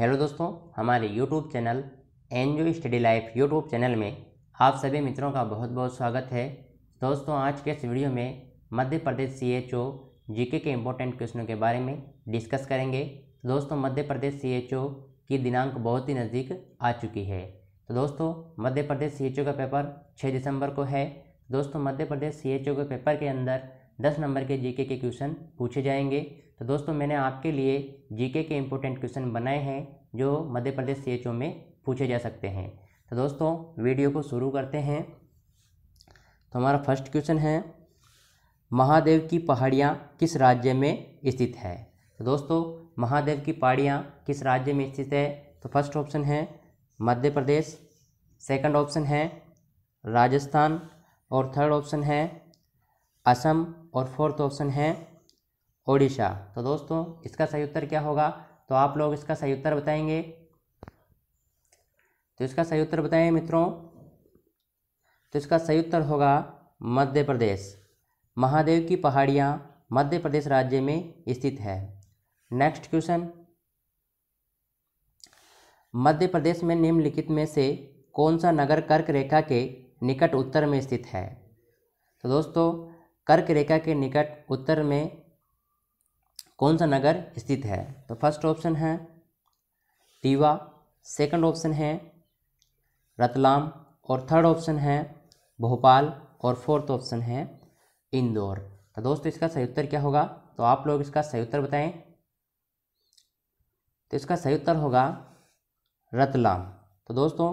hello दोस्तों हमारे YouTube channel N U study life YouTube channel में आप सभी मित्रों का बहुत बहुत स्वागत है दोस्तों आज के इस वीडियो में मध्य प्रदेश सी एच ओ जी के इम्पोर्टेंट क्वेश्चनों के बारे में डिस्कस करेंगे दोस्तों मध्य प्रदेश सी एच ओ की दिनांक बहुत ही नज़दीक आ चुकी है तो दोस्तों मध्य प्रदेश सी एच ओ का पेपर छः दिसंबर को है दोस्तों मध्य प्रदेश सी एच ओ के पेपर के अंदर दस नंबर के जीके के क्वेश्चन पूछे जाएंगे तो दोस्तों मैंने आपके लिए जीके के इम्पोर्टेंट क्वेश्चन बनाए हैं जो मध्य प्रदेश सी में पूछे जा सकते हैं तो दोस्तों वीडियो को शुरू करते हैं तो हमारा फर्स्ट क्वेश्चन है महादेव की पहाड़ियाँ किस राज्य में स्थित है तो दोस्तों महादेव की पहाड़ियाँ किस राज्य में स्थित है तो फर्स्ट ऑप्शन है मध्य प्रदेश सेकंड ऑप्शन है राजस्थान और थर्ड ऑप्शन है असम और फोर्थ ऑप्शन है ओडिशा तो दोस्तों इसका सही उत्तर क्या होगा तो आप लोग इसका सही उत्तर बताएंगे तो इसका सही उत्तर बताएं मित्रों तो इसका सही उत्तर होगा मध्य प्रदेश महादेव की पहाड़ियाँ मध्य प्रदेश राज्य में स्थित है नेक्स्ट क्वेश्चन मध्य प्रदेश में निम्नलिखित में से कौन सा नगर कर्क रेखा के निकट उत्तर में स्थित है तो दोस्तों कर्क रेखा के निकट उत्तर में कौन सा नगर स्थित है तो फर्स्ट ऑप्शन है रीवा सेकंड ऑप्शन है रतलाम और थर्ड ऑप्शन है भोपाल और फोर्थ ऑप्शन है इंदौर तो दोस्तों इसका सही उत्तर क्या होगा तो आप लोग इसका सही उत्तर बताएं तो इसका सही उत्तर होगा रतलाम तो दोस्तों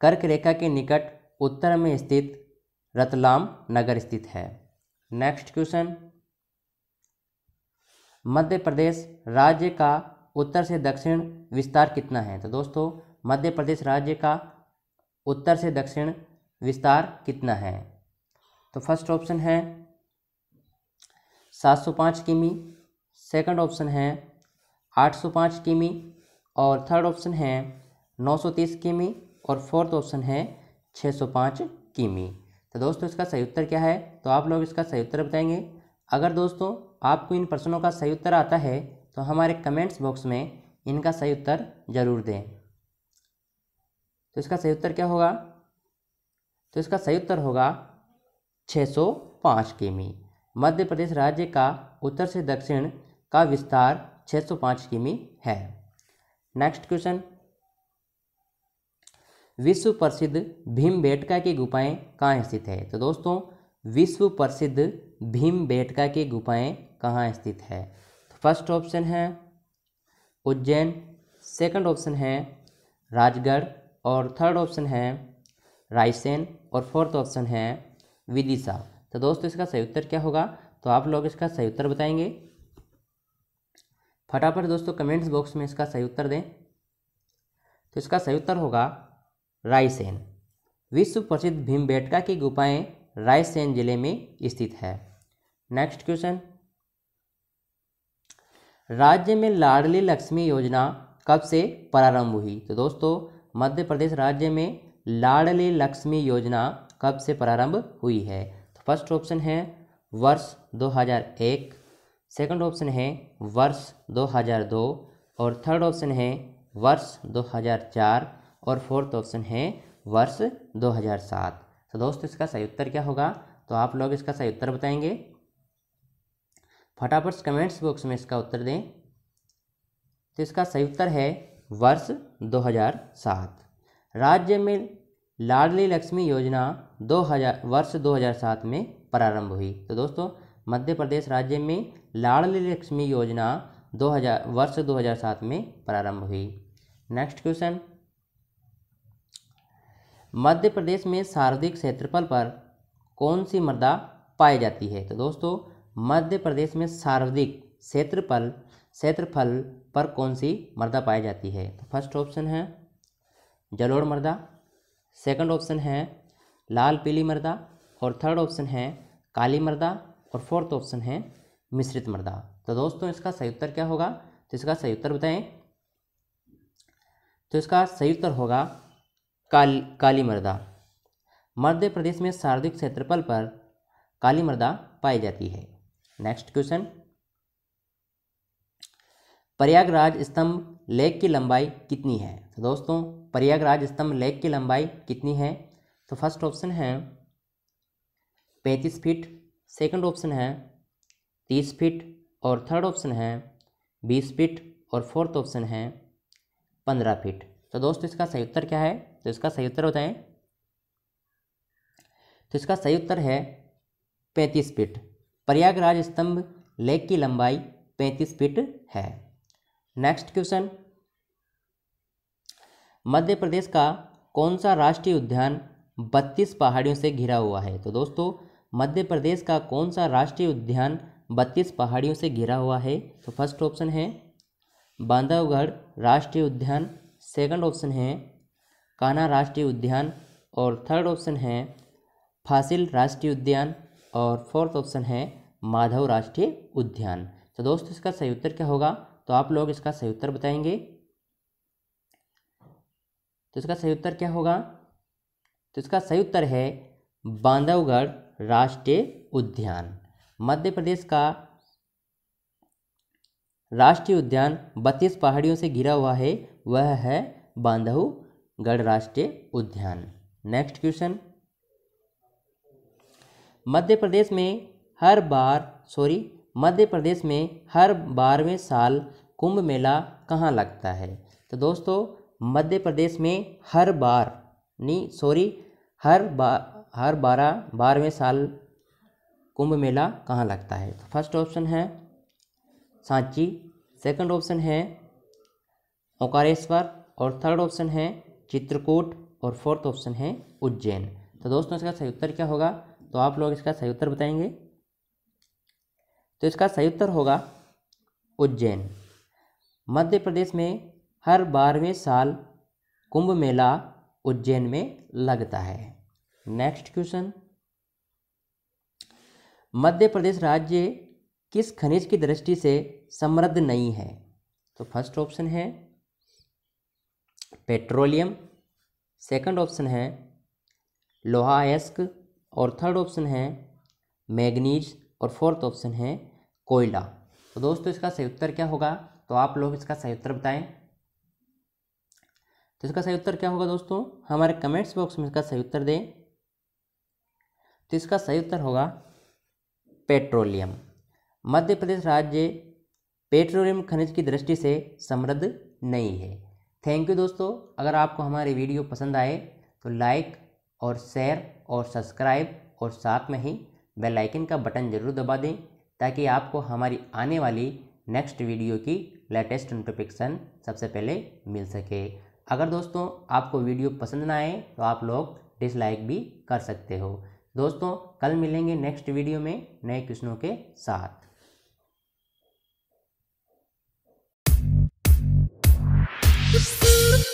कर्क रेखा के निकट उत्तर में स्थित रतलाम नगर स्थित है नेक्स्ट क्वेश्चन मध्य प्रदेश राज्य का उत्तर से दक्षिण विस्तार कितना है तो दोस्तों मध्य प्रदेश राज्य का उत्तर से दक्षिण विस्तार कितना है तो फर्स्ट ऑप्शन है 705 किमी सेकंड ऑप्शन है 805 किमी और थर्ड ऑप्शन है 930 किमी और फोर्थ ऑप्शन है 605 किमी तो दोस्तों इसका सही उत्तर क्या है तो आप लोग इसका सही उत्तर बताएंगे अगर दोस्तों आपको इन प्रश्नों का सही उत्तर आता है तो हमारे कमेंट्स बॉक्स में इनका सही उत्तर ज़रूर दें तो इसका सही उत्तर क्या होगा तो इसका सही उत्तर होगा 605 किमी मध्य प्रदेश राज्य का उत्तर से दक्षिण का विस्तार 605 किमी है नेक्स्ट क्वेश्चन विश्व प्रसिद्ध भीम बेटका की गुफाएं कहाँ स्थित है तो दोस्तों विश्व प्रसिद्ध भीम बेटका की गुफाएं कहाँ स्थित है तो फर्स्ट ऑप्शन है उज्जैन सेकंड ऑप्शन है राजगढ़ और थर्ड ऑप्शन है रायसेन और फोर्थ ऑप्शन है विदिशा तो दोस्तों इसका सही उत्तर क्या होगा तो आप लोग इसका सही उत्तर बताएंगे फटाफट दोस्तों कमेंट्स बॉक्स में इसका सही उत्तर दें तो इसका सही उत्तर होगा रायसेन विश्व प्रसिद्ध भीमबेटका की गुफाएँ रायसेन जिले में स्थित है नेक्स्ट क्वेश्चन राज्य में लाडली लक्ष्मी योजना कब से प्रारंभ हुई तो दोस्तों मध्य प्रदेश राज्य में लाडली लक्ष्मी योजना कब से प्रारंभ हुई है तो फर्स्ट ऑप्शन है वर्ष 2001 सेकंड ऑप्शन है वर्ष 2002 और थर्ड ऑप्शन है वर्ष 2004 और फोर्थ ऑप्शन है वर्ष 2007 तो दोस्तों इसका सही उत्तर क्या होगा तो आप लोग इसका सही उत्तर बताएंगे फटाफट कमेंट्स बॉक्स में इसका उत्तर दें तो इसका सही उत्तर है वर्ष 2007 राज्य में लाडली लक्ष्मी योजना 2000 वर्ष 2007 में प्रारंभ हुई तो दोस्तों मध्य प्रदेश राज्य में लाडली लक्ष्मी योजना 2000 वर्ष 2007 में प्रारंभ हुई नेक्स्ट क्वेश्चन मध्य प्रदेश में सार्वधिक क्षेत्रफल पर कौन सी मृदा पाई जाती है तो दोस्तों मध्य प्रदेश में सर्वाधिक क्षेत्रफल क्षेत्रफल पर कौन सी मृदा पाई जाती है तो फर्स्ट ऑप्शन है जलोड़ मृदा सेकंड ऑप्शन है लाल पीली मृदा और थर्ड ऑप्शन है काली मृदा और फोर्थ ऑप्शन है मिश्रित मृदा तो दोस्तों इसका सही उत्तर क्या होगा तो इसका सही उत्तर बताएं तो इसका सही उत्तर होगा काली काली मृदा मध्य प्रदेश में सार्वधिक क्षेत्रफल पर काली मृदा पाई जाती है नेक्स्ट क्वेश्चन प्रयागराज स्तंभ लेक की लंबाई कितनी है तो दोस्तों प्रयागराज स्तंभ लेक की लंबाई कितनी है तो फर्स्ट ऑप्शन है पैंतीस फीट सेकंड ऑप्शन है तीस फीट और थर्ड ऑप्शन है बीस फीट और फोर्थ ऑप्शन है पंद्रह फीट तो दोस्तों इसका सही उत्तर क्या है तो इसका सही उत्तर होता है तो इसका सही उत्तर है पैंतीस फीट प्रयागराज स्तंभ लेक की लंबाई पैंतीस फीट है नेक्स्ट क्वेश्चन मध्य प्रदेश का कौन सा राष्ट्रीय उद्यान बत्तीस पहाड़ियों से घिरा हुआ है तो दोस्तों मध्य प्रदेश का कौन सा राष्ट्रीय उद्यान बत्तीस पहाड़ियों से घिरा हुआ है तो फर्स्ट ऑप्शन है बांधवगढ़ राष्ट्रीय उद्यान सेकंड ऑप्शन है कान्हा राष्ट्रीय उद्यान और थर्ड ऑप्शन है फासिल राष्ट्रीय उद्यान और फोर्थ ऑप्शन है माधव राष्ट्रीय उद्यान तो दोस्तों इसका सही उत्तर क्या होगा तो आप लोग इसका सही उत्तर बताएंगे तो इसका सही उत्तर क्या होगा तो इसका सही उत्तर है बांधवगढ़ राष्ट्रीय उद्यान मध्य प्रदेश का राष्ट्रीय उद्यान बत्तीस पहाड़ियों से घिरा हुआ है वह है बांधवगढ़ राष्ट्रीय उद्यान नेक्स्ट क्वेश्चन मध्य प्रदेश में हर बार सॉरी मध्य प्रदेश में हर बारहवें साल कुंभ मेला कहाँ लगता है तो दोस्तों मध्य प्रदेश में हर बार नी सॉरी हर बार हर बारह बारहवें साल कुंभ मेला कहाँ लगता है तो फर्स्ट ऑप्शन है सांची सेकंड ऑप्शन है ओकारेश्वर और थर्ड ऑप्शन है चित्रकूट और फोर्थ ऑप्शन है उज्जैन तो दोस्तों इसका सही उत्तर क्या होगा तो आप लोग इसका सही उत्तर बताएंगे तो इसका सही उत्तर होगा उज्जैन मध्य प्रदेश में हर बारहवें साल कुंभ मेला उज्जैन में लगता है नेक्स्ट क्वेश्चन मध्य प्रदेश राज्य किस खनिज की दृष्टि से समृद्ध नहीं है तो फर्स्ट ऑप्शन है पेट्रोलियम सेकंड ऑप्शन है लोहा एस्क और थर्ड ऑप्शन है मैगनीज और फोर्थ ऑप्शन है कोयला तो दोस्तों इसका सही उत्तर क्या होगा तो आप लोग इसका सही उत्तर बताएं तो इसका सही उत्तर क्या होगा दोस्तों हमारे कमेंट्स बॉक्स में इसका सही उत्तर दें तो इसका सही उत्तर होगा पेट्रोलियम मध्य प्रदेश राज्य पेट्रोलियम खनिज की दृष्टि से समृद्ध नहीं है थैंक यू दोस्तों अगर आपको हमारी वीडियो पसंद आए तो लाइक और शेयर और सब्सक्राइब और साथ में ही बेल आइकन का बटन जरूर दबा दें ताकि आपको हमारी आने वाली नेक्स्ट वीडियो की लेटेस्ट नोटिफिकेशन सबसे पहले मिल सके अगर दोस्तों आपको वीडियो पसंद ना आए तो आप लोग डिसलाइक भी कर सकते हो दोस्तों कल मिलेंगे नेक्स्ट वीडियो में नए क्वेश्चनों के साथ Just